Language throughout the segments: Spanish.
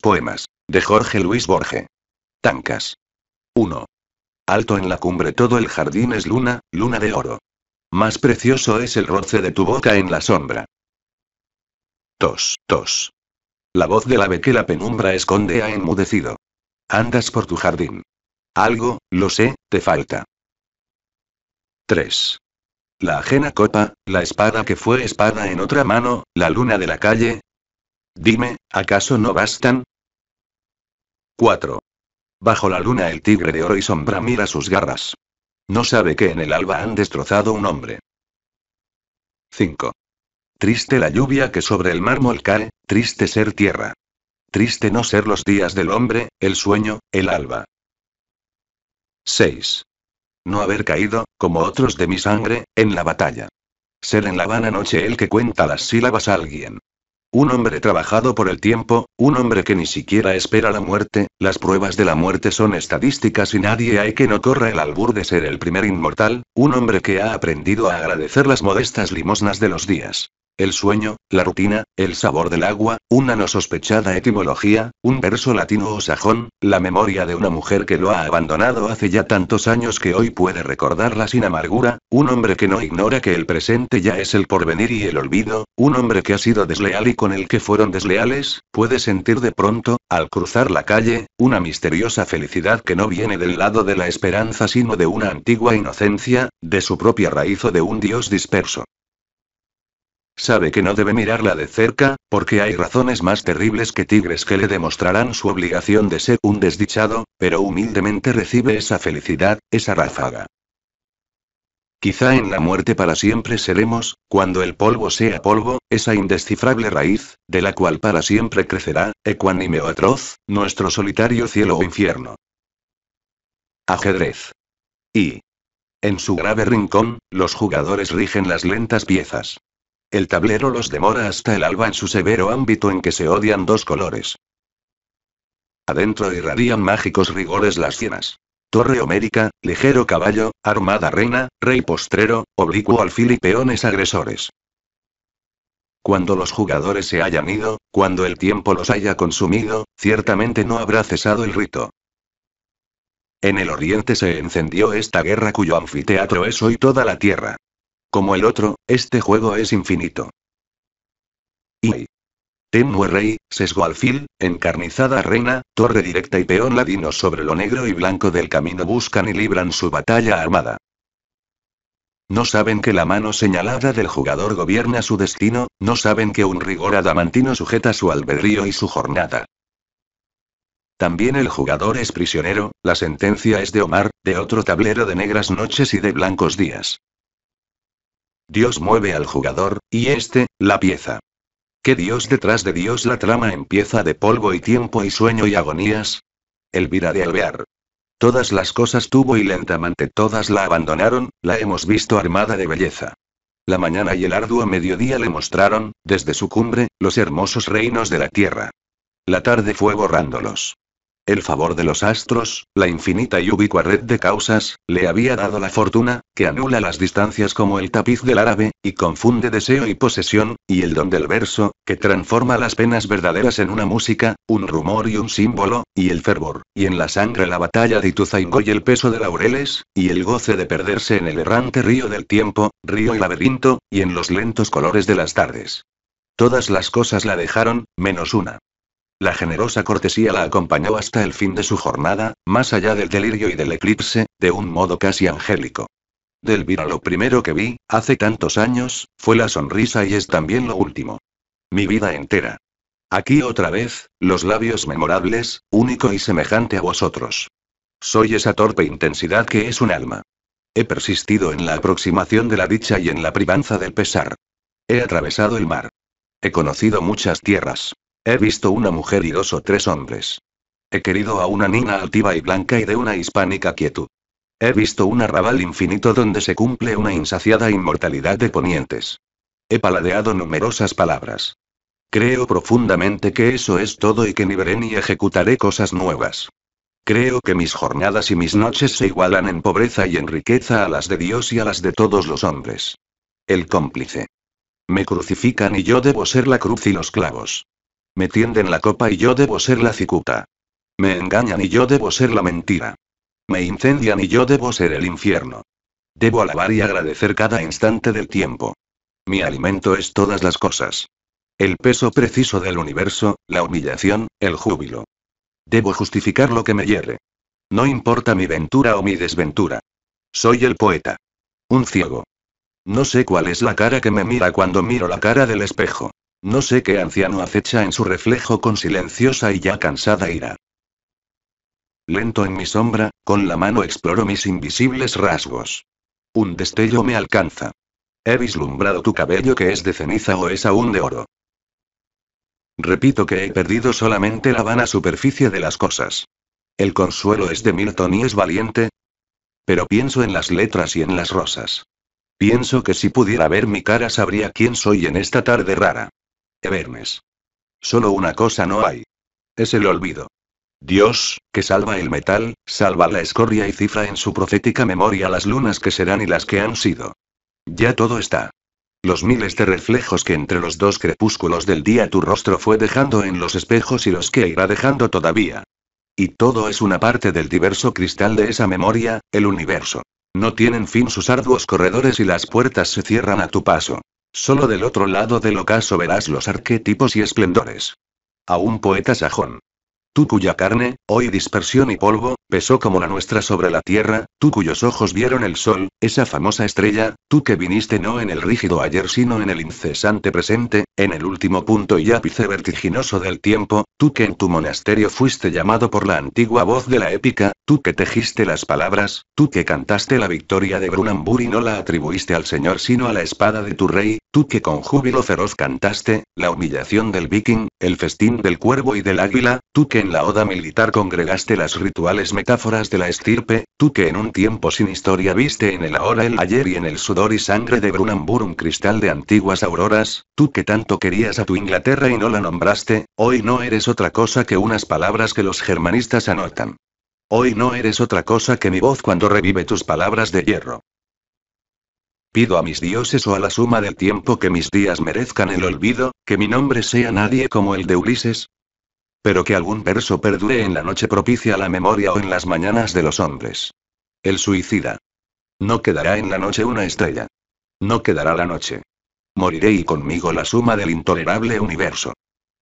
Poemas. De Jorge Luis Borge. Tancas. 1. Alto en la cumbre todo el jardín es luna, luna de oro. Más precioso es el roce de tu boca en la sombra. Tos, tos. La voz del ave que la penumbra esconde ha enmudecido. Andas por tu jardín. Algo, lo sé, te falta. 3. La ajena copa, la espada que fue espada en otra mano, la luna de la calle. Dime, ¿acaso no bastan? 4. Bajo la luna el tigre de oro y sombra mira sus garras. No sabe que en el alba han destrozado un hombre. 5. Triste la lluvia que sobre el mármol cae, triste ser tierra. Triste no ser los días del hombre, el sueño, el alba. 6. No haber caído, como otros de mi sangre, en la batalla. Ser en la vana noche el que cuenta las sílabas a alguien. Un hombre trabajado por el tiempo, un hombre que ni siquiera espera la muerte, las pruebas de la muerte son estadísticas y nadie hay que no corra el albur de ser el primer inmortal, un hombre que ha aprendido a agradecer las modestas limosnas de los días. El sueño, la rutina, el sabor del agua, una no sospechada etimología, un verso latino o sajón, la memoria de una mujer que lo ha abandonado hace ya tantos años que hoy puede recordarla sin amargura, un hombre que no ignora que el presente ya es el porvenir y el olvido, un hombre que ha sido desleal y con el que fueron desleales, puede sentir de pronto, al cruzar la calle, una misteriosa felicidad que no viene del lado de la esperanza sino de una antigua inocencia, de su propia raíz o de un dios disperso. Sabe que no debe mirarla de cerca, porque hay razones más terribles que tigres que le demostrarán su obligación de ser un desdichado, pero humildemente recibe esa felicidad, esa ráfaga. Quizá en la muerte para siempre seremos, cuando el polvo sea polvo, esa indescifrable raíz, de la cual para siempre crecerá, ecuánime o atroz, nuestro solitario cielo o infierno. Ajedrez. Y. En su grave rincón, los jugadores rigen las lentas piezas. El tablero los demora hasta el alba en su severo ámbito en que se odian dos colores. Adentro irradian mágicos rigores las cienas. Torre homérica, ligero caballo, armada reina, rey postrero, oblicuo alfil y peones agresores. Cuando los jugadores se hayan ido, cuando el tiempo los haya consumido, ciertamente no habrá cesado el rito. En el oriente se encendió esta guerra cuyo anfiteatro es hoy toda la tierra. Como el otro, este juego es infinito. Y. Tenue rey, sesgo alfil, encarnizada reina, torre directa y peón ladino sobre lo negro y blanco del camino buscan y libran su batalla armada. No saben que la mano señalada del jugador gobierna su destino, no saben que un rigor adamantino sujeta su albedrío y su jornada. También el jugador es prisionero, la sentencia es de Omar, de otro tablero de negras noches y de blancos días. Dios mueve al jugador, y este, la pieza. ¿Qué Dios detrás de Dios la trama empieza de polvo y tiempo y sueño y agonías? Elvira de Alvear. Todas las cosas tuvo y lentamente todas la abandonaron, la hemos visto armada de belleza. La mañana y el arduo mediodía le mostraron, desde su cumbre, los hermosos reinos de la tierra. La tarde fue borrándolos el favor de los astros, la infinita y ubicua red de causas, le había dado la fortuna, que anula las distancias como el tapiz del árabe, y confunde deseo y posesión, y el don del verso, que transforma las penas verdaderas en una música, un rumor y un símbolo, y el fervor, y en la sangre la batalla de Ituzaingó y el peso de laureles, y el goce de perderse en el errante río del tiempo, río y laberinto, y en los lentos colores de las tardes. Todas las cosas la dejaron, menos una. La generosa cortesía la acompañó hasta el fin de su jornada, más allá del delirio y del eclipse, de un modo casi angélico. Delvira lo primero que vi, hace tantos años, fue la sonrisa y es también lo último. Mi vida entera. Aquí otra vez, los labios memorables, único y semejante a vosotros. Soy esa torpe intensidad que es un alma. He persistido en la aproximación de la dicha y en la privanza del pesar. He atravesado el mar. He conocido muchas tierras. He visto una mujer y dos o tres hombres. He querido a una niña altiva y blanca y de una hispánica quietud. He visto un arrabal infinito donde se cumple una insaciada inmortalidad de ponientes. He paladeado numerosas palabras. Creo profundamente que eso es todo y que ni veré ni ejecutaré cosas nuevas. Creo que mis jornadas y mis noches se igualan en pobreza y en riqueza a las de Dios y a las de todos los hombres. El cómplice. Me crucifican y yo debo ser la cruz y los clavos. Me tienden la copa y yo debo ser la cicuta. Me engañan y yo debo ser la mentira. Me incendian y yo debo ser el infierno. Debo alabar y agradecer cada instante del tiempo. Mi alimento es todas las cosas. El peso preciso del universo, la humillación, el júbilo. Debo justificar lo que me hierre. No importa mi ventura o mi desventura. Soy el poeta. Un ciego. No sé cuál es la cara que me mira cuando miro la cara del espejo. No sé qué anciano acecha en su reflejo con silenciosa y ya cansada ira. Lento en mi sombra, con la mano exploro mis invisibles rasgos. Un destello me alcanza. He vislumbrado tu cabello que es de ceniza o es aún de oro. Repito que he perdido solamente la vana superficie de las cosas. El consuelo es de Milton y es valiente. Pero pienso en las letras y en las rosas. Pienso que si pudiera ver mi cara sabría quién soy en esta tarde rara. Evernes. Solo una cosa no hay. Es el olvido. Dios, que salva el metal, salva la escoria y cifra en su profética memoria las lunas que serán y las que han sido. Ya todo está. Los miles de reflejos que entre los dos crepúsculos del día tu rostro fue dejando en los espejos y los que irá dejando todavía. Y todo es una parte del diverso cristal de esa memoria, el universo. No tienen fin sus arduos corredores y las puertas se cierran a tu paso. Solo del otro lado del ocaso verás los arquetipos y esplendores. A un poeta sajón. Tú cuya carne, hoy dispersión y polvo, pesó como la nuestra sobre la tierra, tú cuyos ojos vieron el sol, esa famosa estrella, tú que viniste no en el rígido ayer sino en el incesante presente, en el último punto y ápice vertiginoso del tiempo, tú que en tu monasterio fuiste llamado por la antigua voz de la épica, tú que tejiste las palabras, tú que cantaste la victoria de Brunambur y no la atribuiste al Señor sino a la espada de tu rey, tú que con júbilo feroz cantaste, la humillación del viking, el festín del cuervo y del águila, tú que en la Oda Militar congregaste las rituales metáforas de la estirpe, tú que en un tiempo sin historia viste en el ahora el ayer y en el sudor y sangre de Brunambur un cristal de antiguas auroras, tú que tanto querías a tu Inglaterra y no la nombraste, hoy no eres otra cosa que unas palabras que los germanistas anotan. Hoy no eres otra cosa que mi voz cuando revive tus palabras de hierro. Pido a mis dioses o a la suma del tiempo que mis días merezcan el olvido, que mi nombre sea nadie como el de Ulises, pero que algún verso perdure en la noche propicia a la memoria o en las mañanas de los hombres. El suicida. No quedará en la noche una estrella. No quedará la noche. Moriré y conmigo la suma del intolerable universo.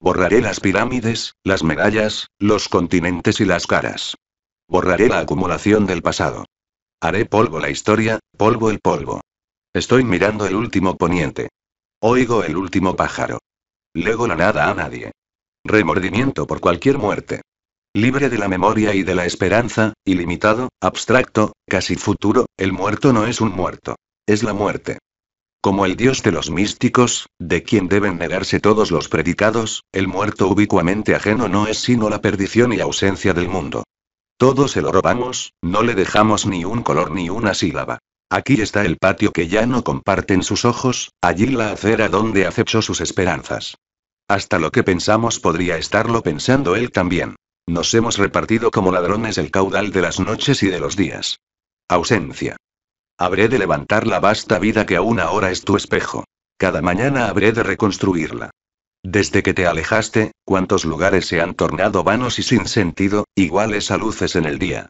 Borraré las pirámides, las medallas, los continentes y las caras. Borraré la acumulación del pasado. Haré polvo la historia, polvo el polvo. Estoy mirando el último poniente. Oigo el último pájaro. Lego la nada a nadie. Remordimiento por cualquier muerte. Libre de la memoria y de la esperanza, ilimitado, abstracto, casi futuro, el muerto no es un muerto. Es la muerte. Como el dios de los místicos, de quien deben negarse todos los predicados, el muerto ubicuamente ajeno no es sino la perdición y ausencia del mundo. Todo se lo robamos, no le dejamos ni un color ni una sílaba. Aquí está el patio que ya no comparten sus ojos, allí la acera donde acechó sus esperanzas. Hasta lo que pensamos podría estarlo pensando él también. Nos hemos repartido como ladrones el caudal de las noches y de los días. Ausencia. Habré de levantar la vasta vida que aún ahora es tu espejo. Cada mañana habré de reconstruirla. Desde que te alejaste, cuántos lugares se han tornado vanos y sin sentido, iguales a luces en el día.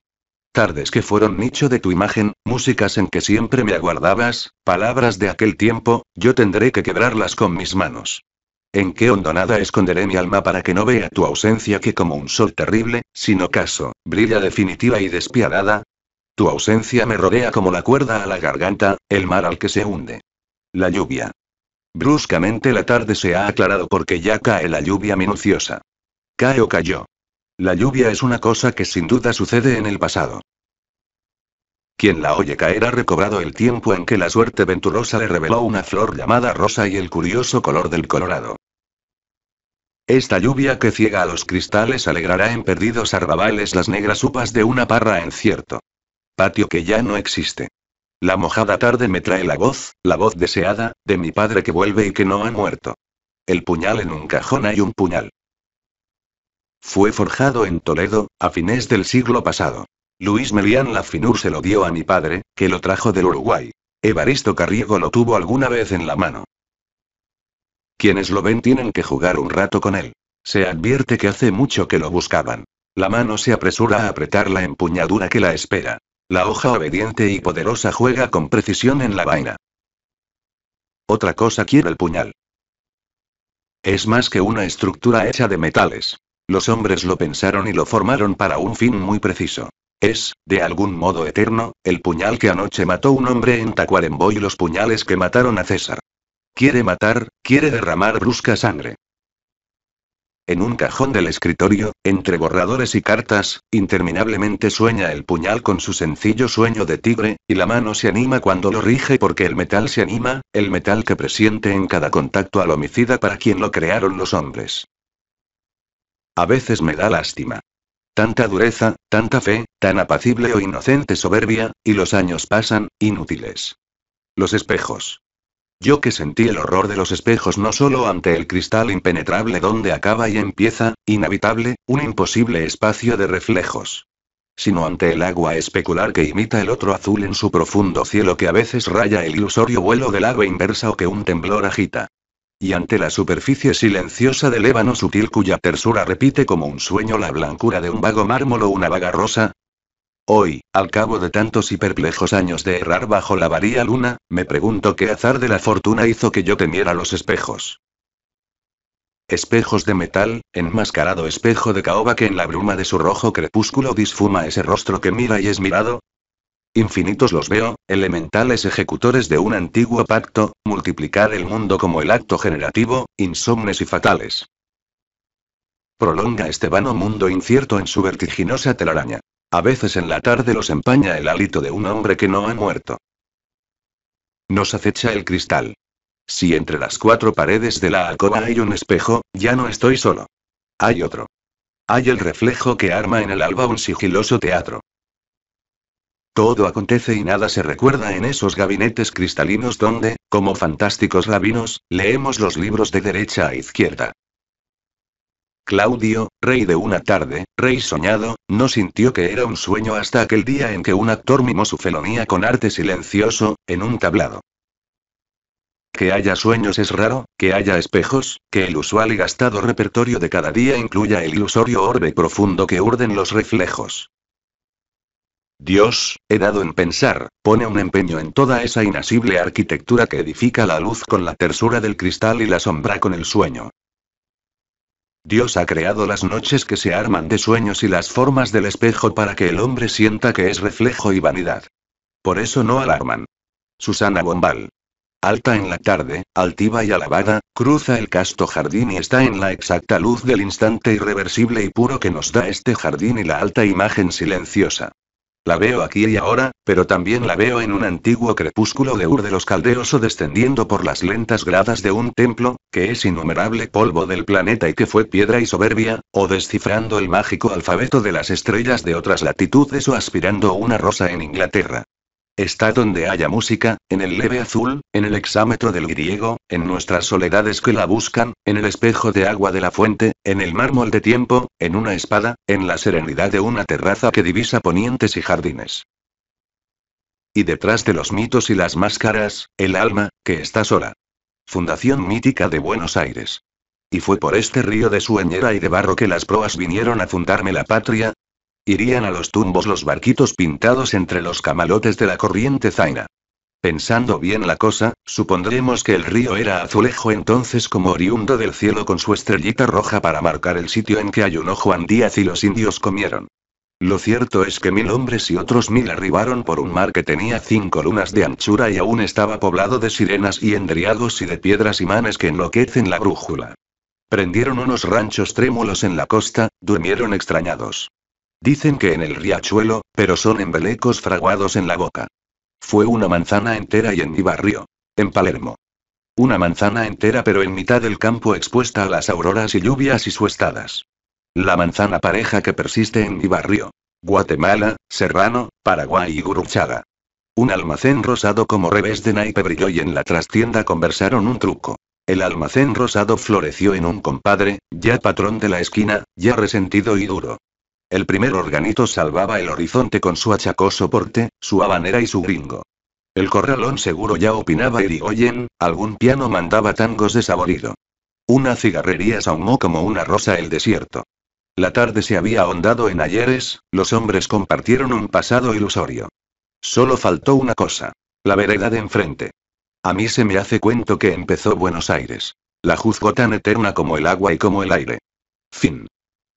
Tardes que fueron nicho de tu imagen, músicas en que siempre me aguardabas, palabras de aquel tiempo, yo tendré que quebrarlas con mis manos. ¿En qué hondonada esconderé mi alma para que no vea tu ausencia que como un sol terrible, sino caso, brilla definitiva y despiadada? Tu ausencia me rodea como la cuerda a la garganta, el mar al que se hunde. La lluvia. Bruscamente la tarde se ha aclarado porque ya cae la lluvia minuciosa. Cae o cayó. La lluvia es una cosa que sin duda sucede en el pasado. Quien la oye caer ha recobrado el tiempo en que la suerte venturosa le reveló una flor llamada rosa y el curioso color del colorado. Esta lluvia que ciega a los cristales alegrará en perdidos arrabales las negras upas de una parra en cierto patio que ya no existe. La mojada tarde me trae la voz, la voz deseada, de mi padre que vuelve y que no ha muerto. El puñal en un cajón hay un puñal. Fue forjado en Toledo, a fines del siglo pasado. Luis Melián Lafinur se lo dio a mi padre, que lo trajo del Uruguay. Evaristo Carriego lo tuvo alguna vez en la mano. Quienes lo ven tienen que jugar un rato con él. Se advierte que hace mucho que lo buscaban. La mano se apresura a apretar la empuñadura que la espera. La hoja obediente y poderosa juega con precisión en la vaina. Otra cosa quiere el puñal. Es más que una estructura hecha de metales. Los hombres lo pensaron y lo formaron para un fin muy preciso. Es, de algún modo eterno, el puñal que anoche mató un hombre en Tacuarembó y los puñales que mataron a César. Quiere matar, quiere derramar brusca sangre. En un cajón del escritorio, entre borradores y cartas, interminablemente sueña el puñal con su sencillo sueño de tigre, y la mano se anima cuando lo rige porque el metal se anima, el metal que presiente en cada contacto al homicida para quien lo crearon los hombres. A veces me da lástima. Tanta dureza, tanta fe, tan apacible o inocente soberbia, y los años pasan, inútiles. Los espejos. Yo que sentí el horror de los espejos no solo ante el cristal impenetrable donde acaba y empieza, inhabitable, un imposible espacio de reflejos sino ante el agua especular que imita el otro azul en su profundo cielo que a veces raya el ilusorio vuelo del agua inversa o que un temblor agita. Y ante la superficie silenciosa del ébano sutil cuya tersura repite como un sueño la blancura de un vago mármol o una vaga rosa, Hoy, al cabo de tantos y perplejos años de errar bajo la varía luna, me pregunto qué azar de la fortuna hizo que yo temiera los espejos. Espejos de metal, enmascarado espejo de caoba que en la bruma de su rojo crepúsculo disfuma ese rostro que mira y es mirado. Infinitos los veo, elementales ejecutores de un antiguo pacto, multiplicar el mundo como el acto generativo, insomnes y fatales. Prolonga este vano mundo incierto en su vertiginosa telaraña. A veces en la tarde los empaña el hálito de un hombre que no ha muerto. Nos acecha el cristal. Si entre las cuatro paredes de la alcoba hay un espejo, ya no estoy solo. Hay otro. Hay el reflejo que arma en el alba un sigiloso teatro. Todo acontece y nada se recuerda en esos gabinetes cristalinos donde, como fantásticos rabinos, leemos los libros de derecha a izquierda. Claudio, rey de una tarde, rey soñado, no sintió que era un sueño hasta aquel día en que un actor mimó su felonía con arte silencioso, en un tablado. Que haya sueños es raro, que haya espejos, que el usual y gastado repertorio de cada día incluya el ilusorio orbe profundo que urden los reflejos. Dios, he dado en pensar, pone un empeño en toda esa inasible arquitectura que edifica la luz con la tersura del cristal y la sombra con el sueño, Dios ha creado las noches que se arman de sueños y las formas del espejo para que el hombre sienta que es reflejo y vanidad. Por eso no alarman. Susana Bombal. Alta en la tarde, altiva y alabada, cruza el casto jardín y está en la exacta luz del instante irreversible y puro que nos da este jardín y la alta imagen silenciosa. La veo aquí y ahora, pero también la veo en un antiguo crepúsculo de Ur de los Caldeos o descendiendo por las lentas gradas de un templo, que es innumerable polvo del planeta y que fue piedra y soberbia, o descifrando el mágico alfabeto de las estrellas de otras latitudes o aspirando una rosa en Inglaterra. Está donde haya música, en el leve azul, en el hexámetro del griego, en nuestras soledades que la buscan, en el espejo de agua de la fuente, en el mármol de tiempo, en una espada, en la serenidad de una terraza que divisa ponientes y jardines. Y detrás de los mitos y las máscaras, el alma, que está sola. Fundación Mítica de Buenos Aires. Y fue por este río de sueñera y de barro que las proas vinieron a fundarme la patria, Irían a los tumbos los barquitos pintados entre los camalotes de la corriente zaina. Pensando bien la cosa, supondremos que el río era azulejo entonces como oriundo del cielo con su estrellita roja para marcar el sitio en que ayunó Juan Díaz y los indios comieron. Lo cierto es que mil hombres y otros mil arribaron por un mar que tenía cinco lunas de anchura y aún estaba poblado de sirenas y endriagos y de piedras imanes que enloquecen la brújula. Prendieron unos ranchos trémulos en la costa, durmieron extrañados. Dicen que en el riachuelo, pero son embelecos fraguados en la boca. Fue una manzana entera y en mi barrio. En Palermo. Una manzana entera pero en mitad del campo expuesta a las auroras y lluvias y suestadas. La manzana pareja que persiste en mi barrio. Guatemala, Serrano, Paraguay y Guruchaga. Un almacén rosado como revés de naipe brilló y en la trastienda conversaron un truco. El almacén rosado floreció en un compadre, ya patrón de la esquina, ya resentido y duro. El primer organito salvaba el horizonte con su achacoso porte, su habanera y su gringo. El corralón seguro ya opinaba y oyen, algún piano mandaba tangos de saborido. Una cigarrería sahumó como una rosa el desierto. La tarde se había ahondado en ayeres, los hombres compartieron un pasado ilusorio. Solo faltó una cosa. La vereda de enfrente. A mí se me hace cuento que empezó Buenos Aires. La juzgo tan eterna como el agua y como el aire. Fin.